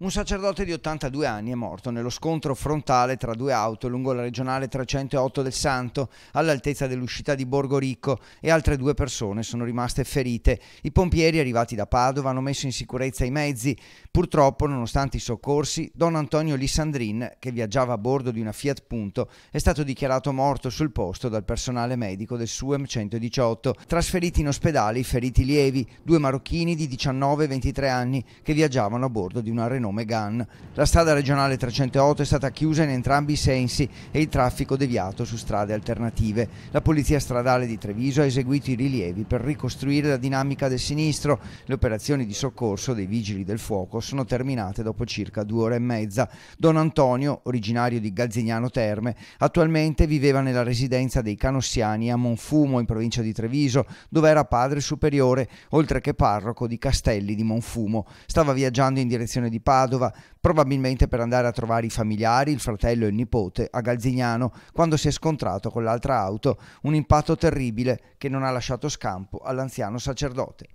Un sacerdote di 82 anni è morto nello scontro frontale tra due auto lungo la regionale 308 del Santo, all'altezza dell'uscita di Borgo Ricco, e altre due persone sono rimaste ferite. I pompieri arrivati da Padova hanno messo in sicurezza i mezzi. Purtroppo, nonostante i soccorsi, don Antonio Lissandrin, che viaggiava a bordo di una Fiat Punto, è stato dichiarato morto sul posto dal personale medico del SUEM 118. Trasferiti in ospedale i feriti lievi, due marocchini di 19 e 23 anni che viaggiavano a bordo di una Renault nome GAN. La strada regionale 308 è stata chiusa in entrambi i sensi e il traffico deviato su strade alternative. La Polizia Stradale di Treviso ha eseguito i rilievi per ricostruire la dinamica del sinistro. Le operazioni di soccorso dei Vigili del Fuoco sono terminate dopo circa due ore e mezza. Don Antonio, originario di Gazzignano Terme, attualmente viveva nella residenza dei Canossiani a Monfumo, in provincia di Treviso, dove era padre superiore, oltre che parroco di Castelli di Monfumo. Stava viaggiando in direzione di Parma Padova, probabilmente per andare a trovare i familiari, il fratello e il nipote a Galzignano, quando si è scontrato con l'altra auto, un impatto terribile che non ha lasciato scampo all'anziano sacerdote.